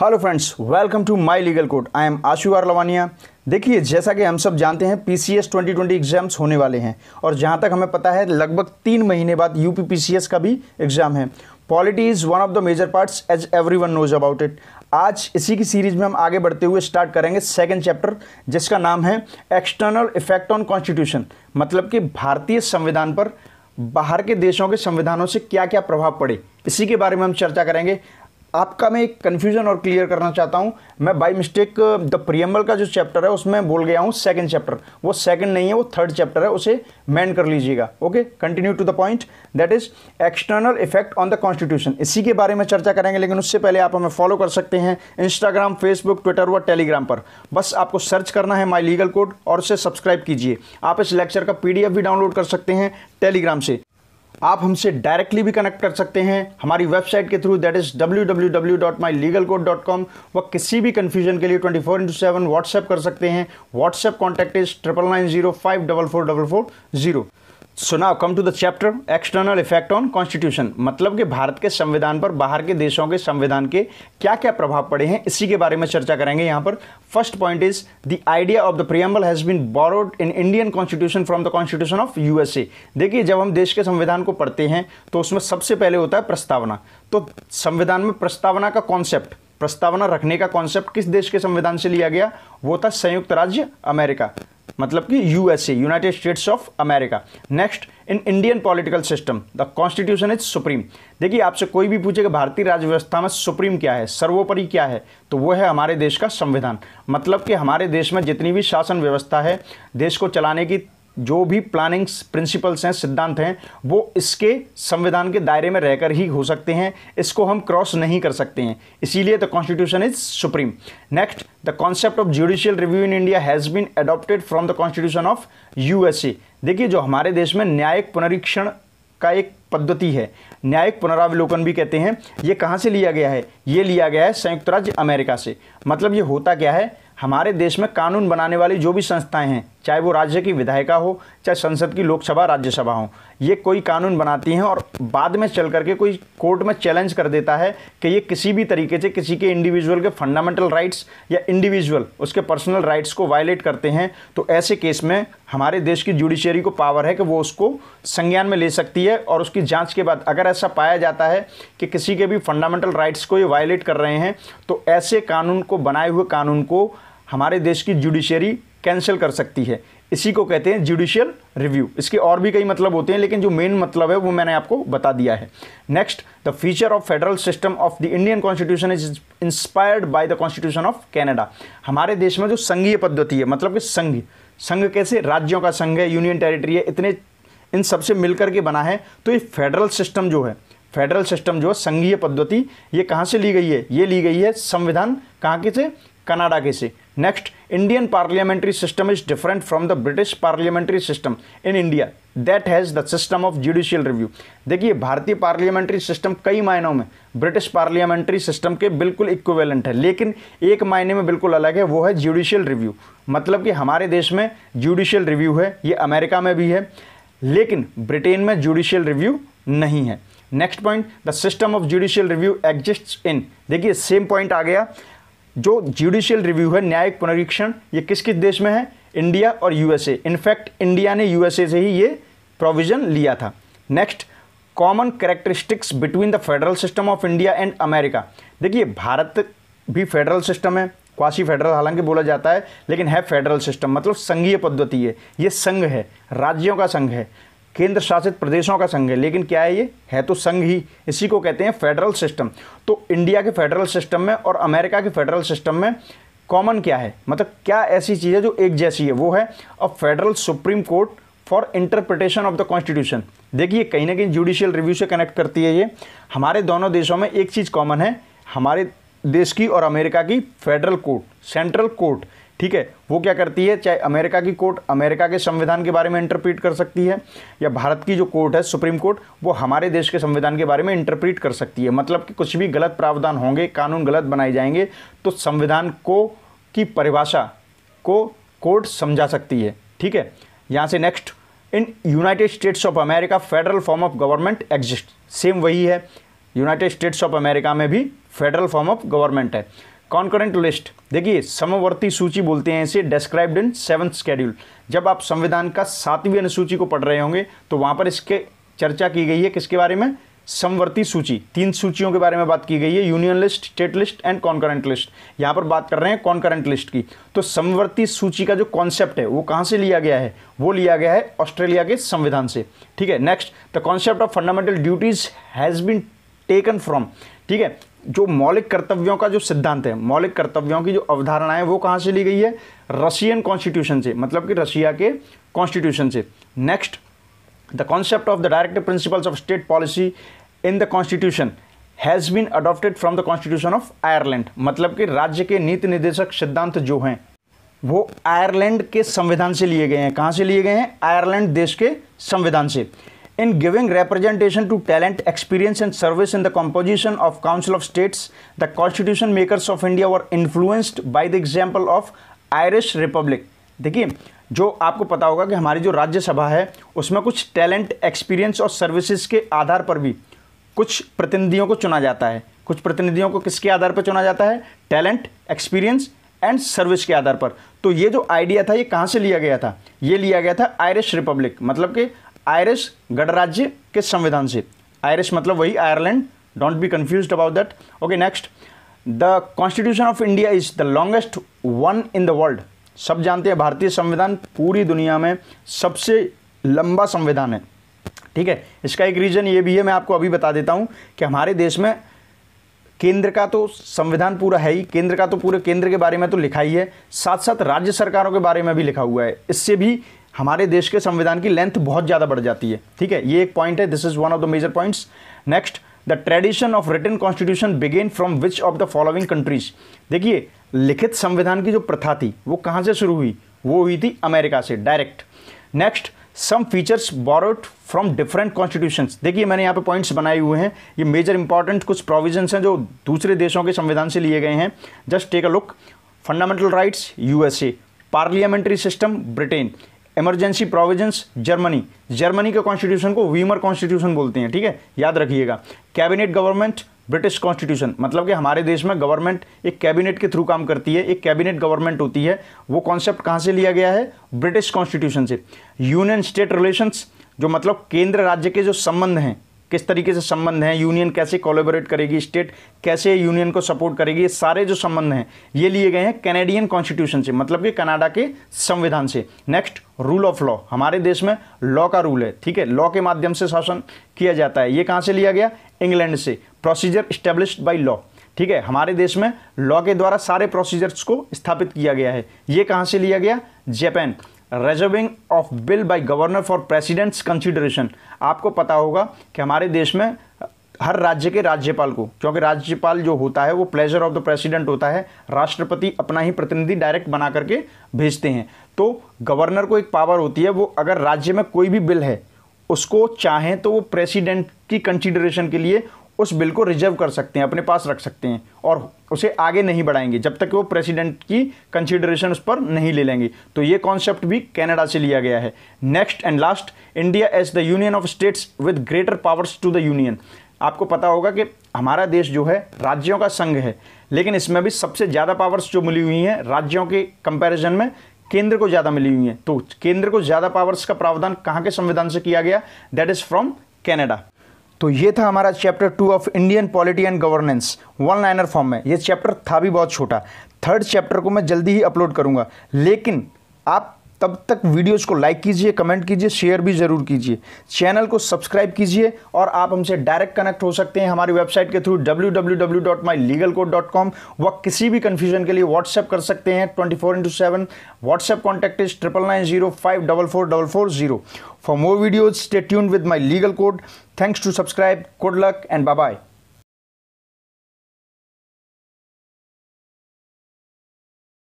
hello friends welcome to my legal court I am Ashu R Lavania देखिए जैसा कि हम सब जानते हैं पीसीएस 2020 एग्ज़ाम्स होने वाले हैं और जहां तक हमें पता है लगभग तीन महीने बाद यूपीपीसीएस का भी एग्ज़ाम है polity is one of the major parts as every one knows about it आज इसी की सीरीज में हम आगे बढ़ते हुए स्टार्ट करेंगे सेकेंड चैप्टर जिसका नाम है एक्सटर्नल इफेक्ट ऑन कॉन्स्टिट्यूशन मतलब कि भारतीय संविधान पर बाहर के देशों के संविधानों से क्या क्या प्रभाव पड़े इसी के बारे में हम चर्चा करेंगे आपका मैं एक कन्फ्यूजन और क्लियर करना चाहता हूँ मैं बाई मिस्टेक द प्रियम्बल का जो चैप्टर है उसमें बोल गया हूँ सेकंड चैप्टर वो सेकंड नहीं है वो थर्ड चैप्टर है उसे मैन कर लीजिएगा okay continue to the point that is external effect on the constitution इसी के बारे में चर्चा करेंगे लेकिन उससे पहले आप हमें फॉलो कर सकते हैं इंस्टाग्राम फेसबुक ट्विटर व टेलीग्राम पर बस आपको सर्च करना है माई लीगल कोड और उसे सब्सक्राइब कीजिए आप इस लेक्चर का पी भी डाउनलोड कर सकते हैं टेलीग्राम से आप हमसे डायरेक्टली भी कनेक्ट कर सकते हैं हमारी वेबसाइट के through that is W W W dot my legal code dot com व किसी भी कन्फ्यूजन के लिए twenty four into seven WhatsApp कर सकते हैं WhatsApp contact is triple nine zero five double four double four zero so now come to the chapter external effect on constitution मतलब कि भारत के संविधान पर बाहर के देशों के संविधान के क्या क्या प्रभाव पड़े हैं इसी के बारे में चर्चा करेंगे यहाँ पर first point is the idea of the preamble has been borrowed in Indian constitution from the constitution of USA देखिए जब हम देश के संविधान को पढ़ते हैं तो उसमें सबसे पहले होता है प्रस्तावना तो संविधान में प्रस्तावना का कॉन्सेप्ट प्रस्तावना रखने का कॉन्सेप्ट किस देश के संविधान से लिया गया वो था संयुक्त राज्य अमेरिका मतलब कि USA United States of America next in Indian political system the constitution is supreme देखिए आपसे कोई भी पूछेगा भारतीय राज्य व्यवस्था में सुप्रीम क्या है सर्वोपरि क्या है तो वो है हमारे देश का संविधान मतलब कि हमारे देश में जितनी भी शासन व्यवस्था है देश को चलाने की जो भी प्लानिंग्स प्रिंसिपल्स हैं सिद्धांत हैं वो इसके संविधान के दायरे में रहकर ही हो सकते हैं इसको हम क्रॉस नहीं कर सकते हैं इसीलिए the constitution is supreme next the concept of judicial review in India has been adopted from the constitution of USA देखिए जो हमारे देश में न्यायिक पुनरीक्षण का एक पद्धति है न्यायिक पुनरावलोकन भी कहते हैं ये कहाँ से लिया गया है ये लिया गया है संयुक्त राज्य अमेरिका से मतलब ये होता क्या है हमारे देश में कानून बनाने वाली जो भी संस्थाएं हैं चाहे वो राज्य की विधायिका हो चाहे संसद की लोकसभा राज्यसभा हो ये कोई कानून बनाती हैं और बाद में चल करके कोई कोर्ट में चैलेंज कर देता है कि ये किसी भी तरीके से किसी के इंडिविजुअल के फंडामेंटल राइट्स या इंडिविजुअल उसके पर्सनल राइट्स को वायलेट करते हैं तो ऐसे केस में हमारे देश की जुडिशियरी को पावर है कि वो उसको संज्ञान में ले सकती है और उसकी जाँच के बाद अगर ऐसा पाया जाता है कि किसी के भी फंडामेंटल राइट्स को ये वायलेट कर रहे हैं तो ऐसे कानून को बनाए हुए कानून को हमारे देश की जुडिशियरी कैंसिल कर सकती है इसी को कहते हैं जुडिशियल रिव्यू इसके और भी कई मतलब होते हैं लेकिन जो मेन मतलब है वो मैंने आपको बता दिया है next the feature of federal system of the Indian constitution is inspired by the constitution of Canada हमारे देश में जो संघीय पद्धति है मतलब कि संघ संघ कैसे राज्यों का संघ है यूनियन टेरिटरी है इतने इन सबसे मिलकर के बना है तो ये फेडरल सिस्टम जो है फेडरल सिस्टम जो है संघीय पद्धति ये कहाँ से ली गई है ये ली गई है संविधान कहाँ के से कनाडा के से next Indian parliamentary system is different from the British parliamentary system in India that has the system of judicial review देखिए भारतीय पार्लियामेंट्री सिस्टम कई मायनों में ब्रिटिश पार्लियामेंट्री सिस्टम के बिल्कुल इक्विवेलेंट है लेकिन एक मायने में बिल्कुल अलग है वो है जुडिशियल रिव्यू मतलब कि हमारे देश में जुडिशियल रिव्यू है ये अमेरिका में भी है लेकिन ब्रिटेन में जुडिशियल रिव्यू नहीं है next point the system of judicial review exist in देखिए सेम पॉइंट आ गया जो जुडिशियल रिव्यू है न्यायिक पुनरीक्षण ये किस किस देश में है इंडिया और यूएसए इनफैक्ट इंडिया ने यूएसए से ही ये प्रोविज़न लिया था next common characteristics between the federal system of India and America देखिए भारत भी फेडरल सिस्टम है क्वासी फेडरल हालांकि बोला जाता है लेकिन है फेडरल सिस्टम मतलब संघीय पद्धति है ये संघ है राज्यों का संघ है केंद्र शासित प्रदेशों का संघ है लेकिन क्या है ये है तो संघ ही इसी को कहते हैं फेडरल सिस्टम तो इंडिया के फेडरल सिस्टम में और अमेरिका के फेडरल सिस्टम में कॉमन क्या है मतलब क्या ऐसी चीज़ है जो एक जैसी है वो है a federal supreme court for interpretation of the constitution देखिए कहीं ना कहीं जुडिशियल रिव्यू से कनेक्ट करती है ये हमारे दोनों देशों में एक चीज़ कॉमन है हमारे देश की और अमेरिका की फेडरल कोर्ट सेंट्रल कोर्ट ठीक है वो क्या करती है चाहे अमेरिका की कोर्ट अमेरिका के संविधान के बारे में इंटरप्रीट कर सकती है या भारत की जो कोर्ट है सुप्रीम कोर्ट वो हमारे देश के संविधान के बारे में इंटरप्रीट कर सकती है मतलब कि कुछ भी गलत प्रावधान होंगे कानून गलत बनाए जाएंगे तो संविधान को की परिभाषा को कोर्ट समझा सकती है ठीक है यहाँ से next in United States of America federal form of government exist same वही है यूनाइटेड स्टेट्स ऑफ अमेरिका में भी फेडरल फॉर्म ऑफ गवर्नमेंट है कॉन्करेंट लिस्ट देखिए समवर्ती सूची बोलते हैं इसे डिस्क्राइब्ड इन सेवंथ स्केड्यूल जब आप संविधान का सातवीं अनुसूची को पढ़ रहे होंगे तो वहां पर इसके चर्चा की गई है किसके बारे में समवर्ती सूची तीन सूचियों के बारे में बात की गई है union list state list and concurrent list यहां पर बात कर रहे हैं कॉन्करेंट लिस्ट की तो समवर्ती सूची का जो कॉन्सेप्ट है वो कहां से लिया गया है वो लिया गया है ऑस्ट्रेलिया के संविधान से ठीक है next the concept of fundamental duties has been taken from ठीक है जो मौलिक कर्तव्यों का जो सिद्धांत है मौलिक कर्तव्यों की जो अवधारणा है वो कहाँ से ली गई है रशियन कॉन्स्टिट्यूशन से मतलब कि रशिया के कॉन्स्टिट्यूशन से next the concept of the directive principles of state policy in the constitution has been adopted from the constitution of Ireland मतलब कि राज्य के नीति निर्देशक सिद्धांत जो हैं वो आयरलैंड के संविधान से लिए गए हैं कहाँ से लिए गए हैं आयरलैंड देश के संविधान से in giving representation to talent, experience, and service in the composition of Council of States, the constitution makers of India were influenced by the example of Irish republic देखिए जो आपको पता होगा कि हमारी जो राज्यसभा है उसमें कुछ टैलेंट एक्सपीरियंस और सर्विसेज के आधार पर भी कुछ प्रतिनिधियों को चुना जाता है कुछ प्रतिनिधियों को किसके आधार पर चुना जाता है टैलेंट एक्सपीरियंस एंड सर्विस के आधार पर तो ये जो आइडिया था ये कहाँ से लिया गया था ये लिया गया था आयरिश रिपब्लिक मतलब कि आयरिश गणराज्य किस संविधान से आयरिश मतलब वही Ireland don't be confuse about that okay next the constitution of India is the longest one in the world सब जानते हैं भारतीय संविधान पूरी दुनिया में सबसे लंबा संविधान है ठीक है इसका एक रीज़न ये भी है मैं आपको अभी बता देता हूं कि हमारे देश में केंद्र का तो संविधान पूरा है ही केंद्र का तो पूरे केंद्र के बारे में तो लिखा ही है साथ साथ राज्य सरकारों के बारे में भी लिखा हुआ है इससे भी हमारे देश के संविधान की लेंथ बहुत ज़्यादा बढ़ जाती है ठीक है ये एक पॉइंट है this is one of the major points next the tradition of written constitution began from which of the following countries देखिए लिखित संविधान की जो प्रथा थी वो कहाँ से शुरू हुई वो हुई थी अमेरिका से direct next some features borrowed from different constitution देखिए मैंने यहाँ पे पॉइंट्स बनाए हुए हैं ये मेजर इंपॉर्टेंट कुछ प्रोविजन हैं जो दूसरे देशों के संविधान से लिए गए हैं just take a look fundamental rights USA parliamentary system Britain emergency provisions Germany Germany के कॉन्स्टिट्यूशन को वीमर कॉन्स्टिट्यूशन बोलते हैं ठीक है याद रखिएगा कैबिनेट गवर्नमेंट ब्रिटिश कॉन्स्टिट्यूशन मतलब कि हमारे देश में गवर्नमेंट एक कैबिनेट के थ्रू काम करती है एक कैबिनेट गवर्नमेंट होती है वो कॉन्सेप्ट कहाँ से लिया गया है ब्रिटिश कॉन्स्टिट्यूशन से यूनियन स्टेट रिलेशंस जो मतलब केंद्र राज्य के जो संबंध हैं किस तरीके से संबंध हैं यूनियन कैसे कोलेबोरेट करेगी स्टेट कैसे यूनियन को सपोर्ट करेगी सारे जो संबंध हैं ये लिए गए हैं कैनेडियन कॉन्स्टिट्यूशन से मतलब कि कनाडा के संविधान से नेक्स्ट रूल ऑफ लॉ हमारे देश में लॉ का रूल है ठीक है लॉ के माध्यम से शासन किया जाता है ये कहाँ से लिया गया इंग्लैंड से प्रोसीजर स्टेब्लिश्ड बाई लॉ ठीक है हमारे देश में लॉ के द्वारा सारे प्रोसीजर्स को स्थापित किया गया है ये कहाँ से लिया गया Japan reserving of bill by governor for president's consideration आपको पता होगा कि हमारे देश में हर राज्य के राज्यपाल को क्योंकि राज्यपाल जो होता है वो प्लेजर ऑफ द प्रेसिडेंट होता है राष्ट्रपति अपना ही प्रतिनिधि डायरेक्ट बना करके भेजते हैं तो गवर्नर को एक पावर होती है वो अगर राज्य में कोई भी बिल है उसको चाहें तो वो प्रेसिडेंट की कंसिडरेशन के लिए उस बिल को रिजर्व कर सकते हैं अपने पास रख सकते हैं और उसे आगे नहीं बढ़ाएंगे जब तक वो प्रेसिडेंट की कंसिडरेशन उस पर नहीं ले लेंगे तो ये कॉन्सेप्ट भी कनाडा से लिया गया है next and last India as the union of states with greater powers to the union आपको पता होगा कि हमारा देश जो है राज्यों का संघ है लेकिन इसमें भी सबसे ज़्यादा पावर्स जो मिली हुई हैं राज्यों के कंपैरिजन में केंद्र को ज़्यादा मिली हुई हैं तो केंद्र को ज़्यादा पावर्स का प्रावधान कहाँ के संविधान से किया गया दैट इज़ फ्रॉम कैनेडा तो ये था हमारा chapter two of Indian polity and governance one liner form में ये चैप्टर था भी बहुत छोटा थर्ड चैप्टर को मैं जल्दी ही अपलोड करूंगा लेकिन आप तब तक वीडियोज़ को लाइक कीजिए कमेंट कीजिए शेयर भी ज़रूर कीजिए चैनल को सब्सक्राइब कीजिए और आप हमसे डायरेक्ट कनेक्ट हो सकते हैं हमारी वेबसाइट के थ्रू www.mylegalcode.com व किसी भी कन्फ्यूजन के लिए व्हाट्सएप कर सकते हैं twenty four into seven WhatsApp contact is triple nine zero five double four double four zero for more videos stay tune with my legal code thanks to subscribe good luck and bye